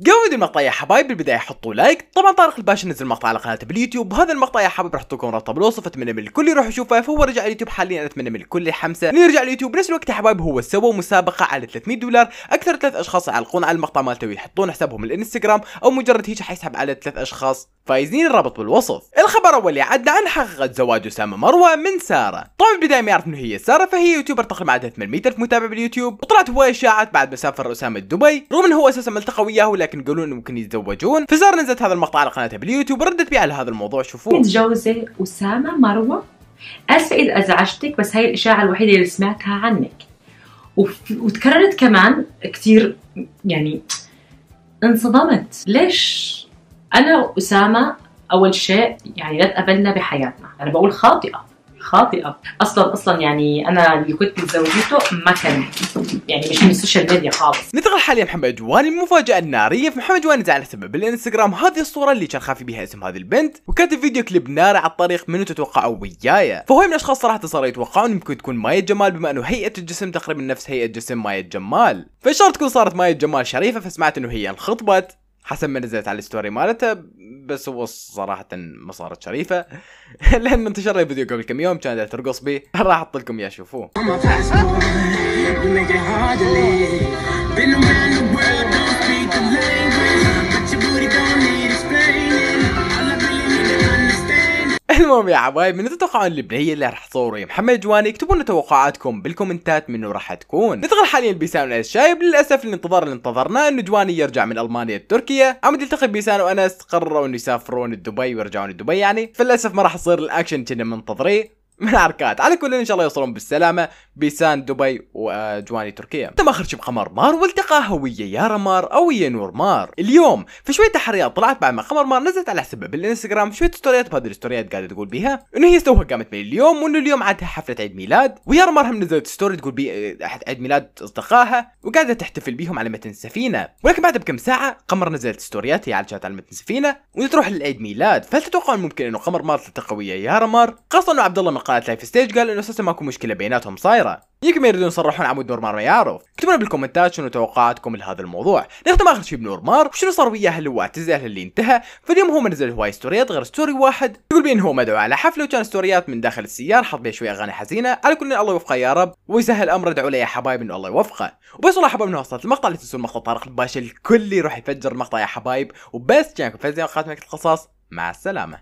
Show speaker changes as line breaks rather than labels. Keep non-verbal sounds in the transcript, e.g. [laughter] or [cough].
قبل المقطع يا حبايب بالبدايه حطوا لايك طبعا طارق الباشا نزل مقطع على قناته باليوتيوب هذا المقطع يا حبايب راح لكم رابطه بالوصف اتمنى من الكل يروح يشوفه فهو رجع اليوتيوب حاليا اتمنى من الكل حمسه انه يرجع اليوتيوب بنفس الوقت يا حبايب هو سوى مسابقه على 300 دولار اكثر ثلاث اشخاص يعلقون على المقطع مالته ويحطون حسابهم الانستغرام او مجرد هيك حيسحب على ثلاث اشخاص فايزين الرابط بالوصف الخبر اول عدى عن حقيقه زواج اسامه مروه من ساره طبعا البدايه ما يعرف انه هي ساره فهي يوتيوبر تقريبا عدد 800 الف متابع باليوتيوب وطلعت هوايه اشاعات بعد ما سافر اسامه دبي رغم انه هو اساسا ملتقى وياه ولكن يقولون انه ممكن يتزوجون فساره نزلت هذا المقطع على قناتها باليوتيوب وردت بيه على هذا الموضوع شوفوه متجوزه اسامه مروه اسفه اذا ازعجتك بس هاي الاشاعه الوحيده اللي سمعتها عنك وتكررت كمان كثير يعني انصدمت ليش انا واسامه اول شيء يعني لا تقابلنا بحياتنا انا بقول خاطئه خاطئه اصلا اصلا يعني انا اللي كنت متزوجته ما كان يعني مش من السوشيال ميديا خالص ننتقل حاليا محمد جواني المفاجاه الناريه في محمد جواني زعل سبب بالانستغرام هذه الصوره اللي كان خافي بها اسم هذه البنت وكاتب فيديو كليب ناري على الطريق منو تتوقعوا وياي فهو من الاشخاص صراحه صاروا يتوقعون ممكن تكون مايا جمال بما انه هيئه الجسم تقريبا نفس هيئه جسم مايا جمال فشرط تكون صارت مايا جمال شريفه فسمعت انه هي انخطبت حسب ما نزلت على الستوري مالته بس هو صراحه ما صارت شريفه [laughs] لأن انتشر الفيديو قبل كم يوم كانت ترقص بي [laughs] راح احط لكم اياه شوفوه المهم يا حبايب من تتوقعون اللي اللبنانيه اللي راح تصور يا محمد جواني اكتبوا لنا توقعاتكم بالكومنتات منو راح تكون ندخل حاليا بيسان وانس شايب للاسف الانتظار اللي انتظرناه انه جواني يرجع من المانيا لتركيا عم يلتقي بيسان وانس قرروا انه يسافرون لدبي ويرجعون لدبي يعني فللاسف ما راح يصير الاكشن كنا منتظريه [laughs] من عركات على كل ان شاء الله يوصلون بالسلامه بسان دبي وجواني تركيا تم اخر شيء بقمر مار والتقى هويه ويا رمار او ويا نور مار اليوم فشويه تحريات طلعت بعد ما قمر مار نزلت على حسبه بالانستغرام شويه ستوريات بهذه الستوريات قاعده تقول بيها انه هي سوها قامت من اليوم وانه اليوم عندها حفله عيد ميلاد ويا رمار هم نزلت ستوري تقول بي آه، عيد ميلاد اصدقائها وقاعده تحتفل بيهم على متن سفينه ولكن بعد بكم ساعه قمر نزلت ستوريات هي عالجات على متن سفينه وتروح للعيد ميلاد فهل تتوقعون ممكن انه قمر مار تلتقى ويا يا رمار خاصه انه عبد الله من قناه لايف ستيج قال انه اساسا ماكو مشكله بيناتهم صايره يمكن ما يريدون يصرحون عمود نورمار ما يعرف اكتبوا لنا بالكومنتات شنو توقعاتكم لهذا الموضوع نختم اخر شيء بنورمار وشنو صار وياه اللي هو اعتزل اللي انتهى فاليوم هو ما نزل هواي ستوريات غير ستوري واحد يقول بان هو مدعو على حفله وكان ستوريات من داخل السياره حط بيه شويه اغاني حزينه على كل الله يوفقه يا رب ويسهل امره ادعوا له يا حبايب انه الله يوفقه وبس والله حبايب انه وصلت المقطع لا تنسون مقطع طارق الباشا الكل يروح يفجر المقطع يا حبايب وبس كانكم فازين قناه القصص مع السلامه